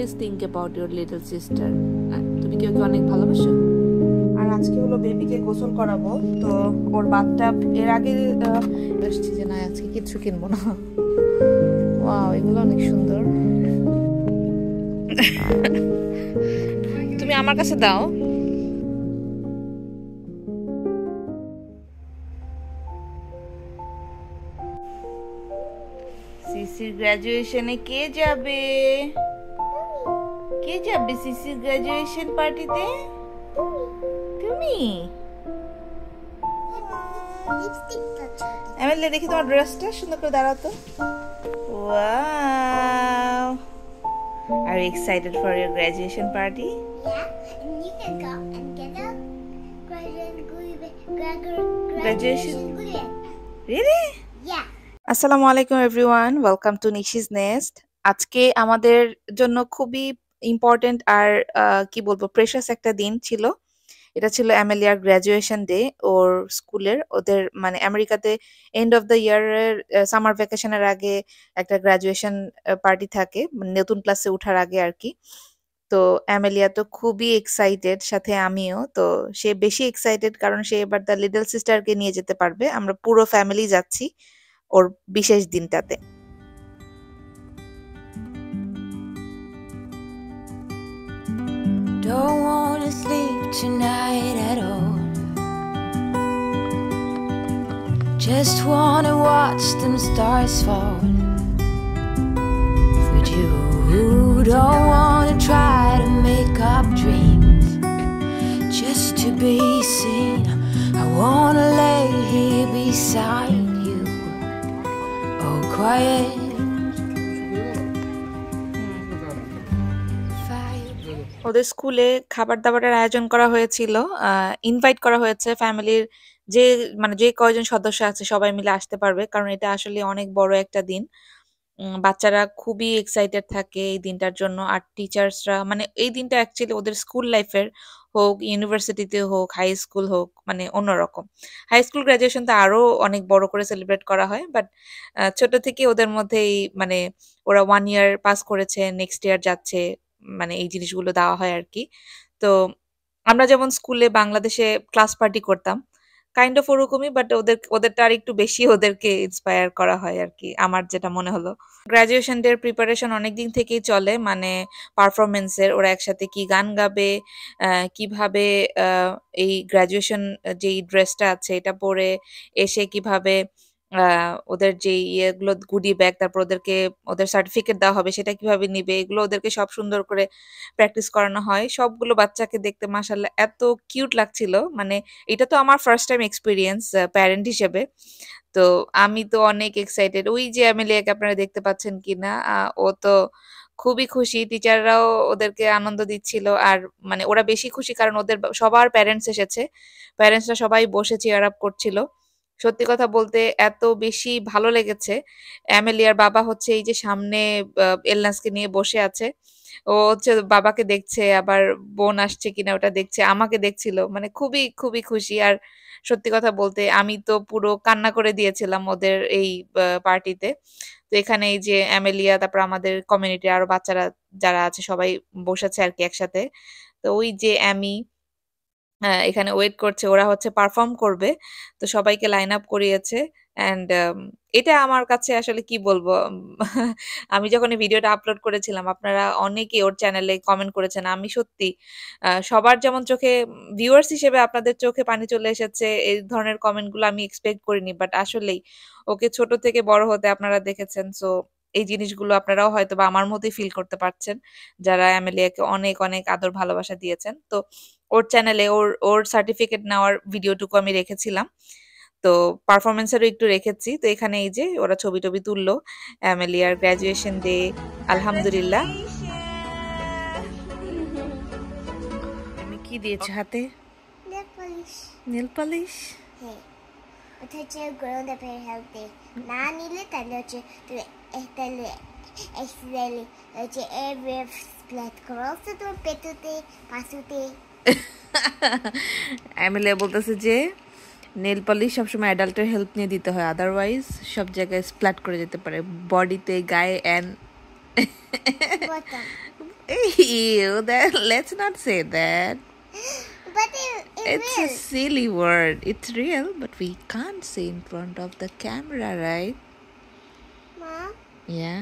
Always think about your little sister তুমি কি ওকে অনেক ভালোবাসো আর আজকে হলো বেবিকে গোসল করাবো তো ওর বাথটা এর আগে এসছি যে না আজকে কিছু কিনবো না ওয়াও এগুলো অনেক সুন্দর তুমি আমার কাছে দাও সিসির গ্র্যাজুয়েশনে কে যাবে কে যাবে সিসির গ্রাজুয়েশন পার্টিতে তুমি অ্যামেলিয়া দেখি তোমার ড্রেসটা সুন্দর করে দাঁড়াতো ওয়াও আর excited for your graduation party graduation really আসসালামু আলাইকুম everyone welcome to Nishi's Nest আজকে আমাদের জন্য খুবই ইম্পর্টেন্ট আর কি বলবো প্রেশাস একটা দিন ছিল এটা ছিল এমএলএর গ্র্যাজুয়েশন ডে ওর স্কুলের ওদের মানে আমেরিকাতে এন্ড অফ দ্য ইয়ারের সামার ভ্যাকেশনের আগে একটা গ্র্যাজুয়েশন পার্টি থাকে মানে নতুন ক্লাসে ওঠার আগে আর কি তো অ্যামেলিয়া তো খুবই এক্সাইটেড সাথে আমিও তো সে বেশি এক্সাইটেড কারণ সে এবার দ্য লিটল সিস্টারকে নিয়ে যেতে পারবে আমরা পুরো ফ্যামিলি যাচ্ছি ওর বিশেষ দিনটাতে don't want to sleep tonight at all. Just want to watch them stars fall. But you don't want to try to make up dreams just to be seen. I want to lay here beside you. Oh, quiet. ওদের স্কুলে খাবার দাবারের আয়োজন করা হয়েছিল invite করা হয়েছে ফ্যামিলির যে মানে যে কয়জন সদস্য আছে সবাই মিলে আসতে পারবে কারণ এটা আসলে অনেক বড় একটা দিন বাচ্চারা খুবই এক্সাইটেড থাকে এই দিনটার জন্য আর টিচার্সরা মানে এই দিনটা অ্যাকচুয়ালি ওদের স্কুল লাইফের হোক ইউনিভার্সিটিতে হোক হাই স্কুল হোক মানে অন্যরকম হাই স্কুল গ্রাজুয়েশন তো আরও অনেক বড় করে সেলিব্রেট করা হয় বাট ছোট থেকে ওদের মধ্যেই মানে ওরা ওয়ান ইয়ার পাস করেছে নেক্সট ইয়ার যাচ্ছে মানে এই জিনিসগুলো দেওয়া হয় আর কি তো আমরা যেমন স্কুলে বাংলাদেশে ক্লাস পার্টি করতাম কাইন্ড অফ ওরকমই বাট ওদের ওদেরটা আর একটু বেশি ওদেরকে ইন্সপায়ার করা হয় আর কি আমার যেটা মনে হলো গ্রাজুয়েশন ডের প্রিপারেশন অনেক দিন থেকেই চলে মানে পারফরমেন্সের ওরা একসাথে কি গান গাবে কিভাবে এই গ্রাজুয়েশন যেই ড্রেসটা আছে এটা পরে এসে কিভাবে ওদের যে ইয়েগুলো গুডি ব্যাগ তারপর ওদেরকে ওদের সার্টিফিকেট দেওয়া হবে সেটা কিভাবে নিবে এগুলো ওদেরকে সব সুন্দর করে প্র্যাকটিস করানো হয় সবগুলো বাচ্চাকে দেখতে মাসাল্লাহ এত কিউট লাগছিল মানে এটা তো আমার ফার্স্ট টাইম এক্সপিরিয়েন্স প্যারেন্ট হিসেবে তো আমি তো অনেক এক্সাইটেড ওই যে অ্যামেলিয়াকে আপনারা দেখতে পাচ্ছেন কিনা ও তো খুবই খুশি টিচাররাও ওদেরকে আনন্দ দিচ্ছিল আর মানে ওরা বেশি খুশি কারণ ওদের সবার প্যারেন্টস এসেছে প্যারেন্টসরা সবাই বসে চেয়ার আপ করছিল সত্যি কথা বলতে এত বেশি ভালো লেগেছে অ্যামেলিয়ার বাবা হচ্ছে এই যে সামনে এলনাসকে নিয়ে বসে আছে ও হচ্ছে বাবাকে দেখছে আবার বোন আসছে কিনা ওটা দেখছে আমাকে দেখছিল মানে খুবই খুবই খুশি আর সত্যি কথা বলতে আমি তো পুরো কান্না করে দিয়েছিলাম ওদের এই পার্টিতে তো এখানে এই যে অ্যামেলিয়া তারপর আমাদের কমিউনিটি আরো বাচ্চারা যারা আছে সবাই বসেছে আর কি একসাথে তো ওই যে অ্যামি হ্যাঁ, এখানে ওয়েট করছে ওরা হচ্ছে পারফর্ম করবে তো সবাইকে লাইন আপ করিয়েছে অ্যান্ড um, এটা আমার কাছে আসলে কি বলবো আমি যখন ভিডিওটা আপলোড করেছিলাম আপনারা অনেকে ওর চ্যানেলে কমেন্ট করেছেন আমি সত্যি সবার যেমন চোখে ভিউয়ার্স হিসেবে আপনাদের চোখে পানি চলে এসেছে এই ধরনের কমেন্টগুলো আমি এক্সপেক্ট করিনি বাট আসলেই ওকে ছোট থেকে বড় হতে আপনারা দেখেছেন সো এই জিনিসগুলো আপনারাও হয়তো বা আমার মতোই ফিল করতে পারছেন যারা অ্যামেলিয়াকে অনেক অনেক আদর ভালোবাসা দিয়েছেন তো ওর চ্যানেলে ওর ওর সার্টিফিকেট নেওয়ার ভিডিওটুকু আমি রেখেছিলাম তো পারফরমেন্সেরও একটু রেখেছি তো এখানে এই যে ওরা ছবি টবি তুললো অ্যামেলিয়ার গ্র্যাজুয়েশন ডে আলহামদুলিল্লাহ আমি কি দিয়েছি হাতে নেল পালিশ হ্যাঁ। ওটা হচ্ছে গরম দাপের হেলথে না নিলে তাহলে হচ্ছে তুমি অ্যামেলিয়া বলতেছে যে নেল পালিশ সবসময় অ্যাডাল্টের হেল্প নিয়ে দিতে হয় আদারওয়াইজ সব জায়গায় স্প্ল্যাট করে যেতে পারে বডিতে গায়ে and Ew, that let's not say that. it's a silly word. It's real, but we can't say in front of the camera, right? Yeah.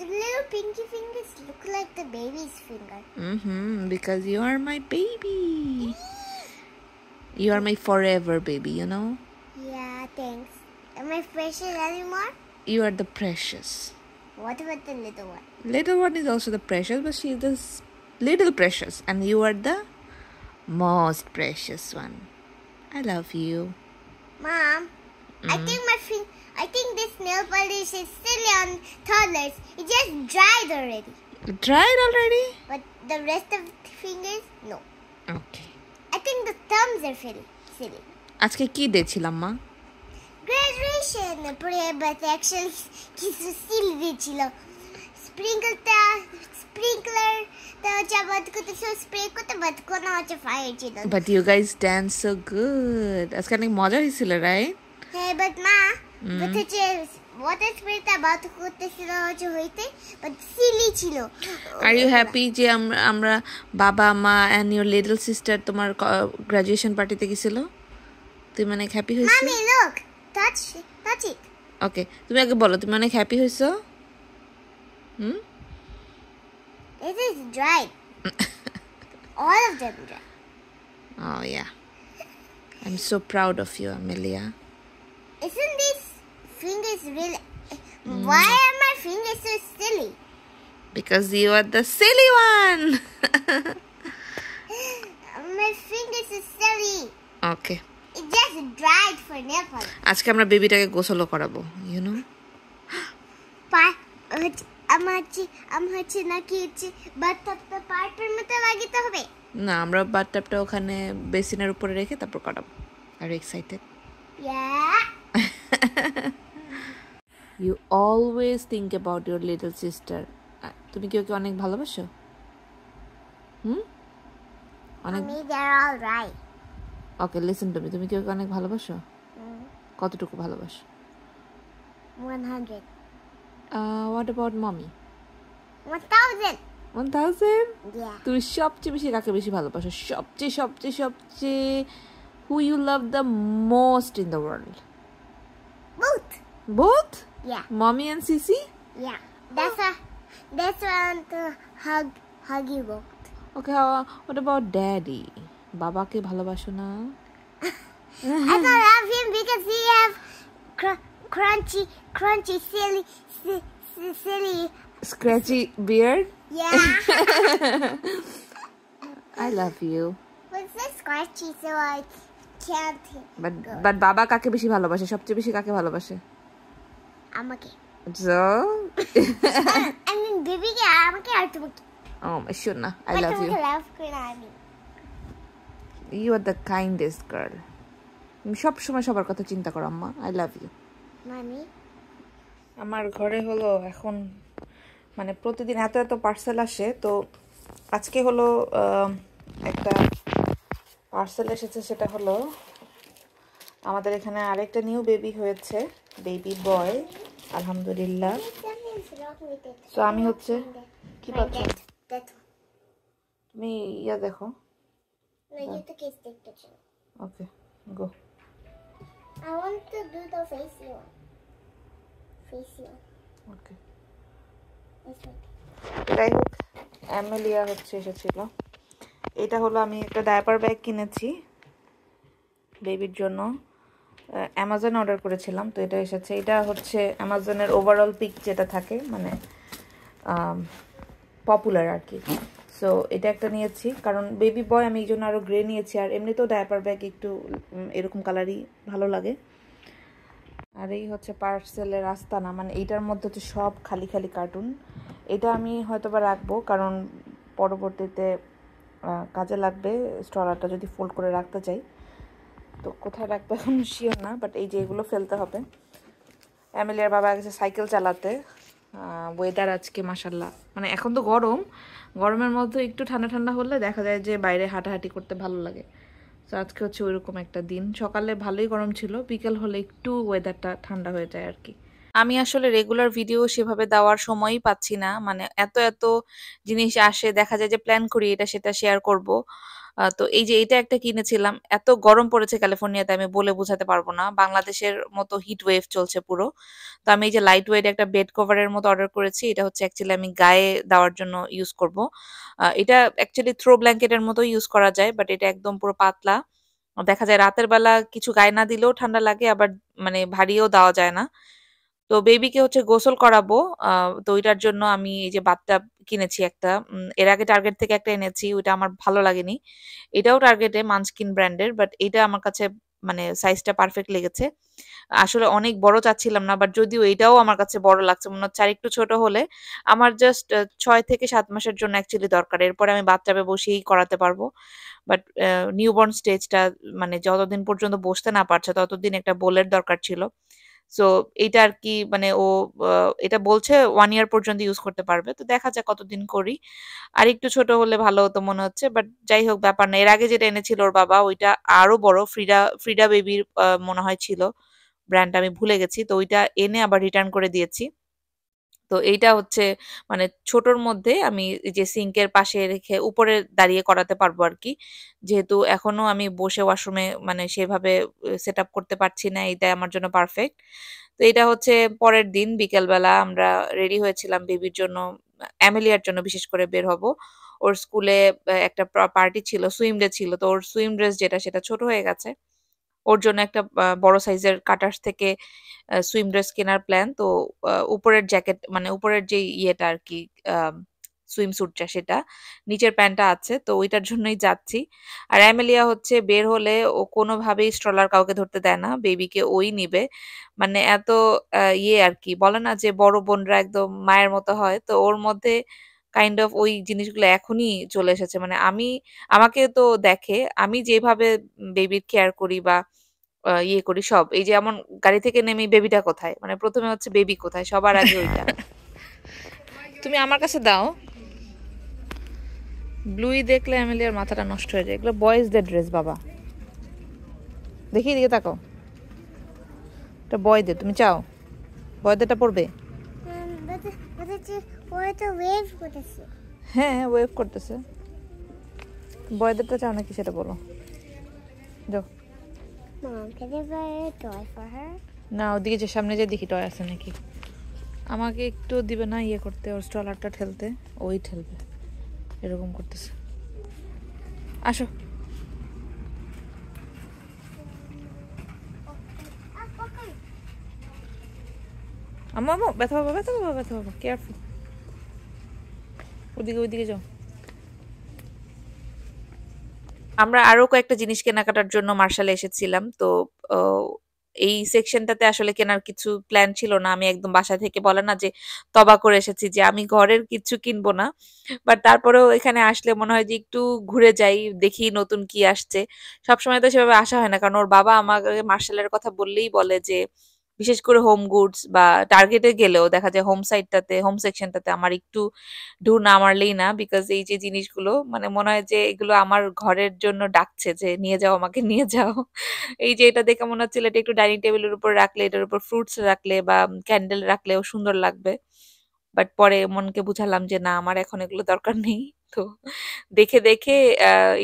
The little pinky fingers look like the baby's finger. Mm-hmm, because you are my baby. you are my forever baby, you know? Yeah, thanks. Am I precious anymore? You are the precious. What about the little one? Little one is also the precious, but she is the little precious, and you are the most precious one. I love you. Mom. Mm. I mm-hmm. think my fin- I think this nail polish is still on toddlers. It just dried already. Dried already? But the rest of the fingers, no. Okay. I think the thumbs are silly. silly. আজকে কি দিয়েছিলাম মা graduation পরে but actually কিছু seal দিয়েছিলাম স্প্রিঙ্কলটা sprinkler তা যা বাদ করতে সব স্প্রে করতে বাদ কোনো হচ্ছে ফায়ার ছিল but you guys dance so good আজকে অনেক মজা হয়েছিল right Hey, but ma, mm. with the water spirit about করতেছিল হচ্ছে হইতে but সিলি ছিল আর ইউ হ্যাপি যে আমরা বাবা মা এন্ড ইওর লিটল সিস্টার তোমার গ্রাজুয়েশন পার্টিতে গিয়েছিল তুমি মানে হ্যাপি হইছো mommy look touch touch it okay তুমি আগে বলো তুমি অনেক হ্যাপি হইছো হুম It is dry. All of them dry. Oh yeah. I'm so proud of you, Amelia. Isn't this fingers really... Mm. Why are my fingers so silly? Because you are the silly one. my fingers are silly. Okay. It just dried for nipple. আজকে আমরা বেবিটাকে গোসলও করাবো you know পা আমার হচ্ছে আমার হচ্ছে নাকি হচ্ছে বাথটাপটা পার্টের মতো লাগাতে হবে না আমরা বাথটাপটা ওখানে বেসিনের উপরে রেখে তারপর করাবো আর excited Yeah. You always think about your little sister তুমি কি ওকে অনেক ভালোবাসো হুম ওকে লিসেন তুমি তুমি কি ওকে অনেক ভালোবাসো কতটুকু ভালোবাসো 100 uh, what about mommy 1000 1000 তুমি সবচেয়ে বেশি কাকে বেশি ভালোবাসো সবচেয়ে সবচেয়ে সবচেয়ে who you love the most in the world Both? Yeah. Mommy and Sisi? Yeah. That's oh. a that's one to hug huggy both. Okay, uh, what about daddy? Baba ke bhalobasho I don't love him because he have cr crunchy crunchy silly si silly scratchy beard? Yeah. I love you. What's the scratchy so I can't But go. but Baba কাকে বেশি ভালোবাসে সবচেয়ে বেশি কাকে ভালোবাসে? হ্যাঁ, আমাকে আর oh, আমি সবার কথা চিন্তা করো আম্মা আই লাভ মানে? আমার ঘরে হলো এখন মানে প্রতিদিন এত এত পার্সেল আসে তো আজকে হলো একটা পার্সেল এসেছে সেটা হলো আমাদের এখানে আরেকটা নিউ বেবি হয়েছে বেবি বয় আলহামদুলিল্লাহ সো আমি হচ্ছে কি পাচ্ছ তুমি ইয়া দেখো ওকে গো I want যাই হোক অ্যামেলিয়া হচ্ছে এসেছিল এটা হলো আমি একটা ডায়াপার ব্যাগ কিনেছি বেবির জন্য অ্যামাজন অর্ডার করেছিলাম তো এটা এসেছে এটা হচ্ছে অ্যামাজনের ওভারঅল পিক যেটা থাকে মানে পপুলার আর কি সো এটা একটা নিয়েছি কারণ বেবি বয় আমি এই জন্য আরও গ্রে নিয়েছি আর এমনিতেও ডায়াপার ব্যাগ একটু এরকম কালারই ভালো লাগে আর এই হচ্ছে পার্সেলের আস্তানা মানে এইটার মধ্যে হচ্ছে সব খালি খালি কার্টুন এটা আমি হয়তো বা রাখবো কারণ পরবর্তীতে কাজে লাগবে স্টলারটা যদি ফোল্ড করে রাখতে চাই তো কোথায় রাখবো এখন শিওর না বাট এই যে এগুলো ফেলতে হবে অ্যামেলিয়ার বাবা গেছে সাইকেল চালাতে ওয়েদার আজকে মাসাল্লাহ মানে এখন তো গরম গরমের মধ্যে একটু ঠান্ডা ঠান্ডা হলে দেখা যায় যে বাইরে হাঁটাহাঁটি করতে ভালো লাগে তো আজকে হচ্ছে ওইরকম একটা দিন সকালে ভালোই গরম ছিল বিকেল হলে একটু ওয়েদারটা ঠান্ডা হয়ে যায় আর কি আমি আসলে রেগুলার ভিডিও সেভাবে দেওয়ার সময়ই পাচ্ছি না মানে এত এত জিনিস আসে দেখা যায় যে প্ল্যান করি এটা সেটা শেয়ার করব তো এই যে এটা একটা কিনেছিলাম এত গরম পড়েছে ক্যালিফোর্নিয়াতে আমি বলে বোঝাতে পারবো না বাংলাদেশের মতো হিট ওয়েভ চলছে পুরো তো আমি এই যে লাইট ওয়েট একটা বেড কভারের মতো অর্ডার করেছি এটা হচ্ছে অ্যাকচুয়ালি আমি গায়ে দেওয়ার জন্য ইউজ করব এটা অ্যাকচুয়ালি থ্রো ব্ল্যাঙ্কেটের মতো ইউজ করা যায় বাট এটা একদম পুরো পাতলা দেখা যায় রাতের বেলা কিছু গায়ে না দিলেও ঠান্ডা লাগে আবার মানে ভারীও দেওয়া যায় না তো বেবিকে হচ্ছে গোসল করাবো তো ওইটার জন্য আমি এই যে বাদটা কিনেছি একটা এর আগে টার্গেট থেকে একটা এনেছি ওইটা আমার ভালো লাগেনি এটাও টার্গেটে মানস্কিন ব্র্যান্ডের বাট এটা আমার কাছে মানে সাইজটা পারফেক্ট লেগেছে আসলে অনেক বড় চাচ্ছিলাম না বাট যদিও এটাও আমার কাছে বড় লাগছে মনে হচ্ছে একটু ছোট হলে আমার জাস্ট ছয় থেকে সাত মাসের জন্য অ্যাকচুয়ালি দরকার এরপরে আমি পে বসেই করাতে পারবো বাট নিউবর্ন স্টেজটা মানে যতদিন পর্যন্ত বসতে না পারছে ততদিন একটা বোলের দরকার ছিল সো এটা আর কি মানে ও এটা বলছে ওয়ান ইয়ার পর্যন্ত ইউজ করতে পারবে তো দেখা যাক কতদিন করি আর একটু ছোট হলে ভালো হতো মনে হচ্ছে বাট যাই হোক ব্যাপার না এর আগে যেটা এনেছিল ওর বাবা ওইটা আরো বড় ফ্রিডা ফ্রিডা বেবির মনে হয় ছিল ব্র্যান্ড আমি ভুলে গেছি তো ওইটা এনে আবার রিটার্ন করে দিয়েছি তো এইটা হচ্ছে মানে ছোটর মধ্যে আমি যে সিঙ্কের পাশে রেখে উপরে দাঁড়িয়ে করাতে পারবো আর কি যেহেতু এখনো আমি বসে ওয়াশরুমে মানে সেভাবে সেট আপ করতে পারছি না এইটা আমার জন্য পারফেক্ট তো এটা হচ্ছে পরের দিন বিকেলবেলা আমরা রেডি হয়েছিলাম বেবির জন্য অ্যামেলিয়ার জন্য বিশেষ করে বের হব ওর স্কুলে একটা পার্টি ছিল সুইম ডে ছিল তো ওর সুইম ড্রেস যেটা সেটা ছোট হয়ে গেছে ওর জন্য একটা বড় সাইজের কাটার থেকে সুইম ড্রেস কেনার প্ল্যান তো উপরের জ্যাকেট মানে উপরের যে ইয়েটা আর কি সুইম স্যুটটা সেটা নিচের প্যান্টটা আছে তো ওইটার জন্যই যাচ্ছি আর অ্যামেলিয়া হচ্ছে বের হলে ও কোনোভাবেই স্ট্রলার কাউকে ধরতে দেয় না বেবিকে ওই নিবে মানে এত ইয়ে আর কি বলে না যে বড় বোনরা একদম মায়ের মতো হয় তো ওর মধ্যে কাইন্ড অফ ওই জিনিসগুলো এখনই চলে এসেছে মানে আমি আমাকে তো দেখে আমি যেভাবে বেবির কেয়ার করি বা ইয়ে করি সব এই যে এমন গাড়ি থেকে নেমে বেবিটা কোথায় মানে প্রথমে হচ্ছে বেবি কোথায় সবার আগে ওইটা তুমি আমার কাছে দাও ব্লুই দেখলে আর মাথাটা নষ্ট হয়ে যায় এগুলো বয়েজদের ড্রেস বাবা দেখি দিকে তাকাও এটা বয়দের তুমি চাও বয়দেরটা পরবে হ্যাঁ ওয়েভ হ্যাঁ, করতেছে বয়দেরটা চাও নাকি সেটা বলো যাও না ওদিকে যে সামনে যে দেখি টয় আছে নাকি আমাকে একটু দিবে না ইয়ে করতে ওর স্ট্রলারটা ঠেলতে ওই ঠেলবে এরকম করতেছে আসো ব্যথা বাবা ব্যথা বাবা ব্যথা বাবা কেয়ারফুল ওদিকে ওদিকে যাও আমরা আরো কয়েকটা জিনিস কেনাকাটার জন্য মার্শালে এসেছিলাম তো এই সেকশনটাতে আসলে কেনার কিছু প্ল্যান ছিল না আমি একদম বাসা থেকে বলে না যে তবা করে এসেছি যে আমি ঘরের কিছু কিনবো না বাট তারপরেও এখানে আসলে মনে হয় যে একটু ঘুরে যাই দেখি নতুন কি আসছে সবসময় তো সেভাবে আসা হয় না কারণ ওর বাবা আমাকে মার্শালের কথা বললেই বলে যে বিশেষ করে হোম গুডস বা টার্গেটে গেলেও দেখা যায় হোম সাইডটাতে হোম সেকশনটাতে আমার একটু ঢু না মারলেই না বিকজ এই যে জিনিসগুলো মানে মনে হয় যে এগুলো আমার ঘরের জন্য ডাকছে যে নিয়ে যাও আমাকে নিয়ে যাও এই যে এটা দেখে মনে হচ্ছিল এটা একটু ডাইনিং টেবিলের উপর রাখলে এটার উপর ফ্রুটস রাখলে বা ক্যান্ডেল রাখলেও সুন্দর লাগবে বাট পরে মনকে বুঝালাম যে না আমার এখন এগুলো দরকার নেই তো দেখে দেখে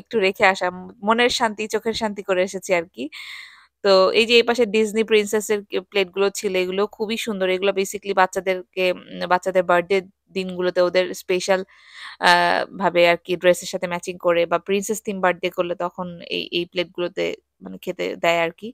একটু রেখে আসা মনের শান্তি চোখের শান্তি করে এসেছি আর কি তো এই যে এই পাশে ডিজনি প্রিন্সেসের গুলো ছিল এগুলো খুবই সুন্দর এগুলো বেসিকলি বাচ্চাদেরকে বাচ্চাদের বার্থডে দিনগুলোতে ওদের স্পেশাল ভাবে আর কি ড্রেসের সাথে ম্যাচিং করে বা প্রিন্সেস থিম বার্থডে করলে তখন এই এই প্লেটগুলোতে মানে খেতে দেয় আর কি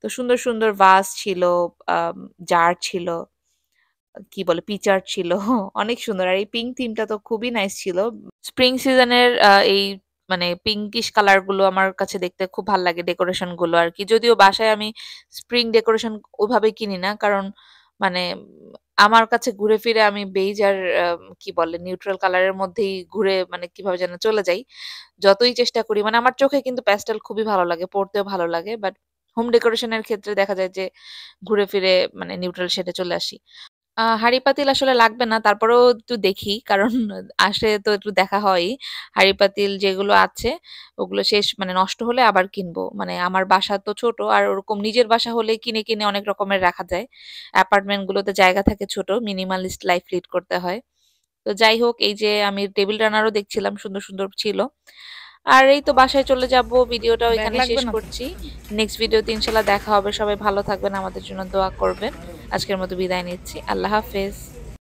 তো সুন্দর সুন্দর ভাস ছিল জার ছিল কি বলে পিচার ছিল অনেক সুন্দর আর এই পিঙ্ক থিমটা তো খুবই নাইস ছিল স্প্রিং সিজনের এই মানে পিঙ্কিশ কালার গুলো আমার কাছে দেখতে খুব ভালো লাগে ডেকোরেশন গুলো আর কি যদিও বাসায় আমি স্প্রিং ডেকোরেশন ওভাবে কিনি না কারণ মানে আমার কাছে ঘুরে ফিরে আমি বেইজ আর কি বলে নিউট্রাল কালারের মধ্যেই ঘুরে মানে কিভাবে যেন চলে যাই যতই চেষ্টা করি মানে আমার চোখে কিন্তু প্যাস্টেল খুবই ভালো লাগে পড়তেও ভালো লাগে বাট হোম ডেকোরেশনের ক্ষেত্রে দেখা যায় যে ঘুরে ফিরে মানে নিউট্রাল শেডে চলে আসি হাড়ি হাঁড়ি পাতিল আসলে লাগবে না। তারপরেও একটু দেখি। কারণ আসে তো একটু দেখা হয়ই। হাঁড়ি পাতিল যেগুলো আছে ওগুলো শেষ মানে নষ্ট হলে আবার কিনবো মানে আমার বাসা তো ছোট আর ওরকম নিজের বাসা হলে কিনে, কিনে অনেক রকমের রাখা যায়। অ্যাপার্টমেন্ট গুলোতে জায়গা থাকে ছোট। মিনিমালিস্ট লাইফ লিড করতে হয়। তো যাই হোক এই যে আমি টেবিল রানারও দেখছিলাম সুন্দর, সুন্দর ছিল। আর এই তো বাসায় চলে যাব ভিডিওটা ওইখানে শেষ করছি নেক্সট ভিডিওতে ইনশাল্লাহ দেখা হবে সবাই ভালো থাকবেন আমাদের জন্য দোয়া করবেন আজকের মতো বিদায় নিচ্ছি আল্লাহ হাফেজ